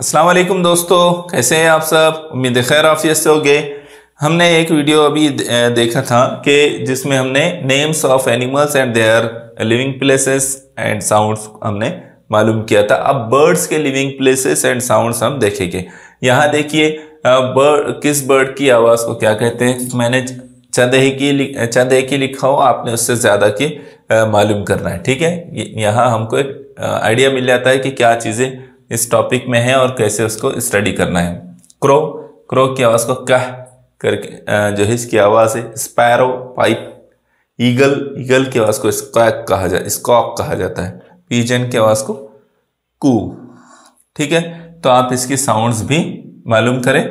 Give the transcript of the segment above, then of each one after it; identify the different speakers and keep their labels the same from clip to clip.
Speaker 1: अस्सलाम वालेकुम दोस्तों कैसे हैं आप सब उम्मीद खैर आफियत से हो गए हमने एक वीडियो अभी देखा था कि जिसमें हमने names of animals and their living places and sounds हमने मालूम किया था अब बर्ड्स के लिविंग प्लेसेस एंड साउंड्स हम देखेंगे यहाँ देखिए बर्ड किस बर्ड की आवाज़ को क्या कहते हैं मैंने चंद ही की चंद ही की लिखा हो आपने उससे ज़्यादा की मालूम करना है ठीक है यहाँ हमको एक आइडिया मिल जाता है कि क्या चीज़ें इस टॉपिक में है और कैसे उसको स्टडी करना है क्रो क्रो की आवाज़ को कह करके जो है इसकी आवाज़ है स्पैरो पाइप ईगल ईगल की आवाज़ को स्कॉक कहा जाए स्कॉक कहा जाता है पीजन की आवाज़ को कू ठीक है तो आप इसकी साउंड्स भी मालूम करें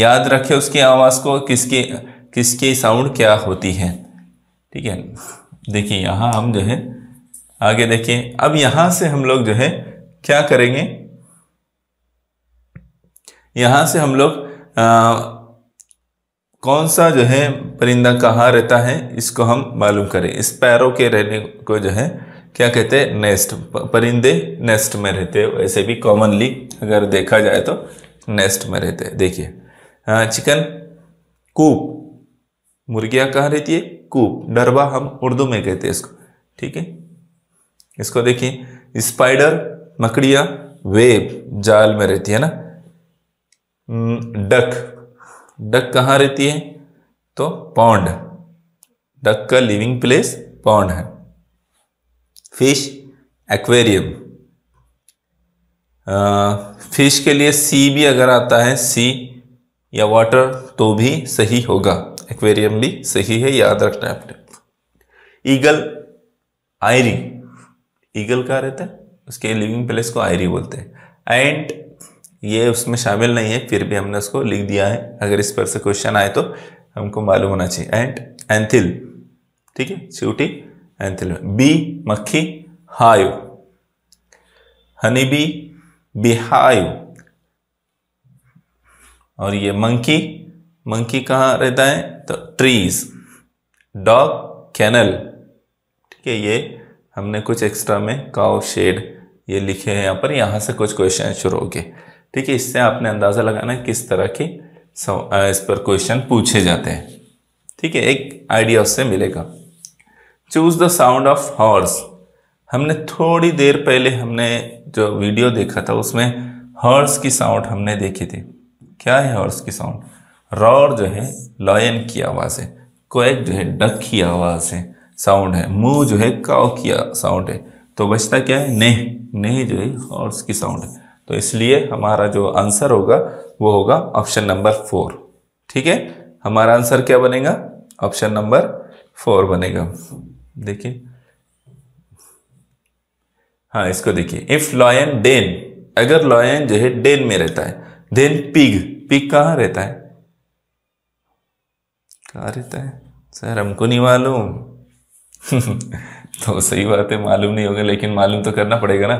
Speaker 1: याद रखें उसकी आवाज़ को किसकी किसकी साउंड क्या होती है ठीक है देखिए यहाँ हम जो है आगे देखिए अब यहाँ से हम लोग जो है क्या करेंगे यहाँ से हम लोग कौन सा जो है परिंदा कहाँ रहता है इसको हम मालूम करें स्पैरो के रहने को जो है क्या कहते हैं नेस्ट परिंदे नेस्ट में रहते हैं वैसे भी कॉमनली अगर देखा जाए तो नेस्ट में रहते हैं देखिए चिकन कूप मुर्गियाँ कहाँ रहती है कूप डरबा हम उर्दू में कहते हैं इसको ठीक है इसको देखिए स्पाइडर मकड़ियाँ वेब जाल में रहती है ना हम्म, डक डक कहाँ रहती है तो पौंड डक का लिविंग प्लेस पौंड है फिश एक्वेरियम फिश के लिए सी भी अगर आता है सी या वाटर तो भी सही होगा एक्वेरियम भी सही है याद रखना है आपने ईगल आयरी ईगल कहाँ रहता है उसके लिविंग प्लेस को आयरी बोलते हैं एंड ये उसमें शामिल नहीं है फिर भी हमने उसको लिख दिया है अगर इस पर से क्वेश्चन आए तो हमको मालूम होना चाहिए एंड एंथिल ठीक है सूटी एंथिल बी मक्खी हायु हनी बी बिहायु और ये मंकी मंकी कहाँ रहता है तो ट्रीज डॉग कैनल ठीक है ये हमने कुछ एक्स्ट्रा में काव शेड ये लिखे हैं यहाँ पर यहाँ से कुछ क्वेश्चन शुरू हो गए ठीक है इससे आपने अंदाज़ा लगाना है किस तरह के इस पर क्वेश्चन पूछे जाते हैं ठीक है एक आइडिया उससे मिलेगा choose the sound of horse हमने थोड़ी देर पहले हमने जो वीडियो देखा था उसमें हॉर्स की साउंड हमने देखी थी क्या है हॉर्स की साउंड रॉर जो है लॉयन की आवाज़ है क्वेक जो है डक की आवाज़ है साउंड है मुंह जो है काव की साउंड है तो बचता क्या है नेह नेह जो है हॉर्स की साउंड है तो इसलिए हमारा जो आंसर होगा वो होगा ऑप्शन नंबर फोर ठीक है हमारा आंसर क्या बनेगा ऑप्शन नंबर फोर बनेगा देखिए हाँ इसको देखिए इफ लॉयन डेन अगर लॉयन जो है डेन में रहता है देन पिग पिग कहाँ रहता है कहाँ रहता है सर हमको नहीं मालूम तो सही बात है मालूम नहीं होगा लेकिन मालूम तो करना पड़ेगा ना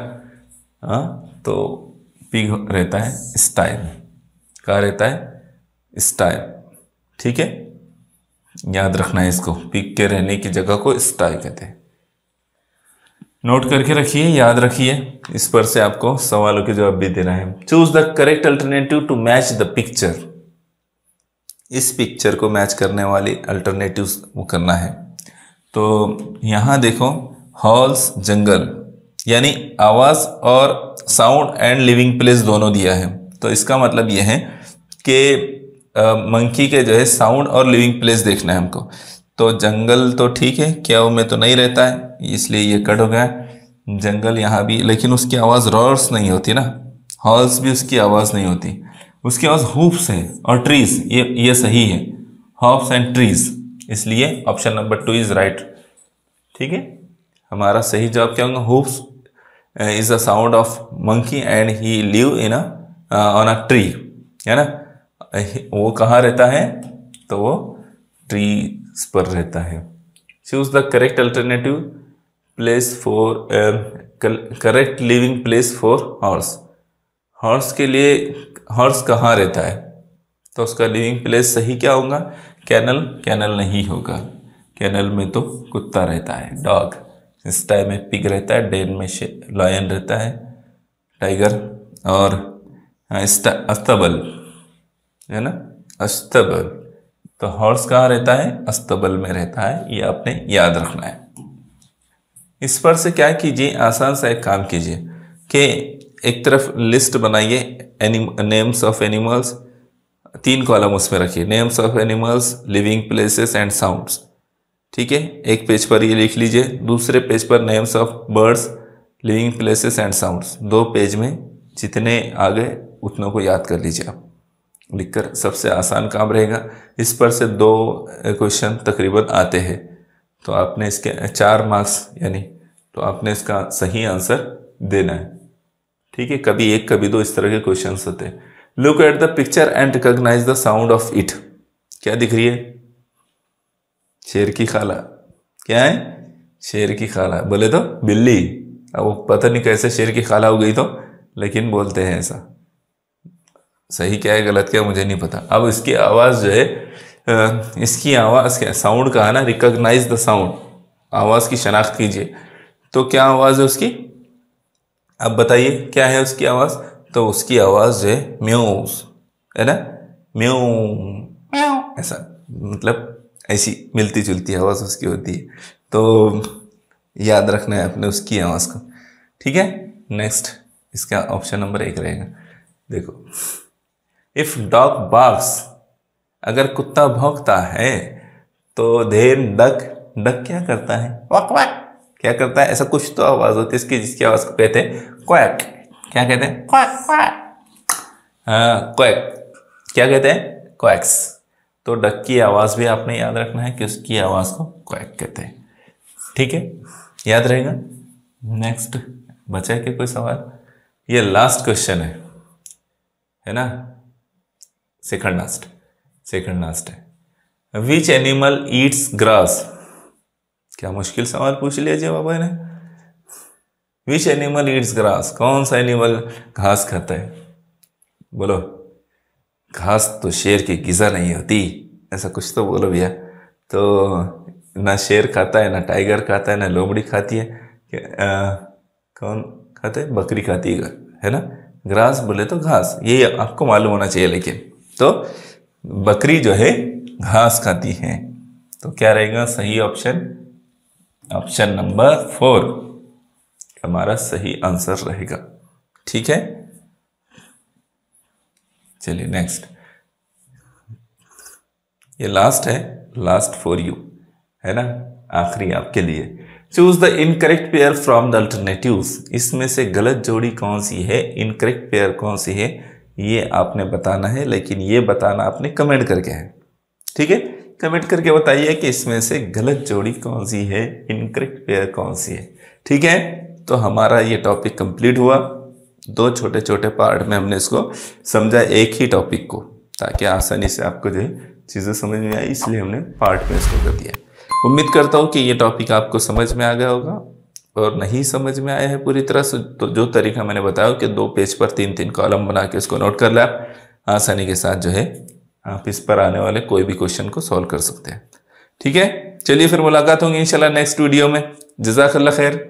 Speaker 1: हाँ तो पी रहता है स्टाइल कहा रहता है स्टाइल ठीक है याद रखना है इसको पिक के रहने की जगह को स्टाइल कहते हैं नोट करके रखिए याद रखिए इस पर से आपको सवालों के जवाब भी देना है choose the correct alternative to match the picture इस पिक्चर को मैच करने वाली अल्टरनेटिव करना है तो यहाँ देखो हॉल्स जंगल यानी आवाज़ और साउंड एंड लिविंग प्लेस दोनों दिया है तो इसका मतलब यह है कि मंकी के जो है साउंड और लिविंग प्लेस देखना है हमको तो जंगल तो ठीक है क्या वो में तो नहीं रहता है इसलिए ये कट हो गया जंगल यहाँ भी लेकिन उसकी आवाज़ रॉर्स नहीं होती ना हॉल्स भी उसकी आवाज़ नहीं होती उसकी आवाज़ हूप्स है और ट्रीज़ ये ये सही है हॉप्स एंड ट्रीज़ इसलिए option number two is right ठीक है हमारा सही जवाब क्या होगा hoofs Uh, is the sound of monkey and he live in a on a tree है ना uh, वो कहाँ रहता है तो वो ट्रीज पर रहता है choose the correct alternative place for correct living place for horse horse के लिए हॉर्स कहाँ रहता है तो उसका लिविंग प्लेस सही क्या होगा कैनल कैनल नहीं होगा कैनल में तो कुत्ता रहता है डॉग टाइम में पिग रहता है डेन में लायन रहता है टाइगर और हाँ, अस्तबल है ना अस्तबल तो हॉर्स कहाँ रहता है अस्तबल में रहता है ये आपने याद रखना है इस पर से क्या कीजिए आसान सा एक काम कीजिए कि एक तरफ लिस्ट बनाइए नेम्स ऑफ एनिमल्स तीन कॉलम उसमें रखिए names of animals living places and sounds ठीक है एक पेज पर ये लिख लीजिए दूसरे पेज पर names of birds living places and sounds दो पेज में जितने आ गए उतनों को याद कर लीजिए आप लिखकर सबसे आसान काम रहेगा इस पर से दो क्वेश्चन तकरीबन आते हैं तो आपने इसके चार मार्क्स यानी तो आपने इसका सही आंसर देना है ठीक है कभी एक कभी दो इस तरह के क्वेश्चन होते हैं look at the picture and recognise the sound of it क्या दिख रही है शेर की खाला क्या है शेर की खाला बोले तो बिल्ली अब पता नहीं कैसे शेर की खाला हो गई तो लेकिन बोलते हैं ऐसा सही क्या है गलत क्या मुझे नहीं पता अब इसकी आवाज़ जो है इसकी आवाज़ क्या साउंड का है ना रिकोगनाइज द साउंड आवाज़ की शनाख्त कीजिए तो क्या आवाज़ है उसकी अब बताइए क्या है उसकी आवाज़ तो उसकी आवाज़ जो है म्यूस है ना म्यू ऐसा मतलब ऐसी मिलती जुलती आवाज़ उसकी होती है तो याद रखना है आपने उसकी आवाज़ को ठीक है नेक्स्ट इसका ऑप्शन नंबर एक रहेगा देखो इफ़ डॉग बाग्स अगर कुत्ता भोंकता है तो देन डक डक क्या करता है वाक वाक क्या करता है ऐसा कुछ तो आवाज़ होती है इसकी जिसकी आवाज़ को कहते हैं क्वैक क्या कहते हैं क्वैक क्वैक हाँ क्वैक क्या कहते हैं क्वैक्स तो डक की आवाज़ भी आपने याद रखना है कि उसकी आवाज़ को क्वैक कहते हैं ठीक है याद रहेगा नेक्स्ट बचा के कोई सवाल ये लास्ट क्वेश्चन है है ना सेकंड लास्ट सेकंड लास्ट है विच एनिमल ईट्स ग्रास क्या मुश्किल सवाल पूछ लिया जी बाबा ने विच एनिमल ईट्स ग्रास कौन सा एनिमल घास खाता है बोलो घास तो शेर की गिजा नहीं होती ऐसा कुछ तो बोलो भैया तो ना शेर खाता है ना टाइगर खाता है ना लोमड़ी खाती है आ, कौन खाते है बकरी खाती है है ना घास बोले तो घास ये आपको मालूम होना चाहिए लेकिन तो बकरी जो है घास खाती है तो क्या रहेगा सही ऑप्शन ऑप्शन नंबर फोर हमारा सही आंसर रहेगा ठीक है चलिए नेक्स्ट ये लास्ट है लास्ट फॉर यू है ना आखिरी आपके लिए choose the incorrect pair from the alternative इसमें से गलत जोड़ी कौन सी है इनकरेक्ट पेयर कौन सी है ये आपने बताना है लेकिन ये बताना आपने कमेंट करके है ठीक है कमेंट करके बताइए कि इसमें से गलत जोड़ी कौन सी है इनकरेक्ट पेयर कौन सी है ठीक है तो हमारा ये टॉपिक कंप्लीट हुआ दो छोटे छोटे पार्ट में हमने इसको समझा एक ही टॉपिक को ताकि आसानी से आपको जो है चीज़ें समझ में आई इसलिए हमने पार्ट में इसको कर दिया उम्मीद करता हूँ कि ये टॉपिक आपको समझ में आ गया होगा और नहीं समझ में आया है पूरी तरह से तो जो तरीका मैंने बताया कि दो पेज पर तीन तीन कॉलम बना के इसको नोट कर लें आप आसानी के साथ जो है आप इस पर आने वाले कोई भी क्वेश्चन को सॉल्व कर सकते हैं ठीक है चलिए फिर मुलाकात होंगी इंशाल्लाह नेक्स्ट वीडियो में जजाकल्ला खैर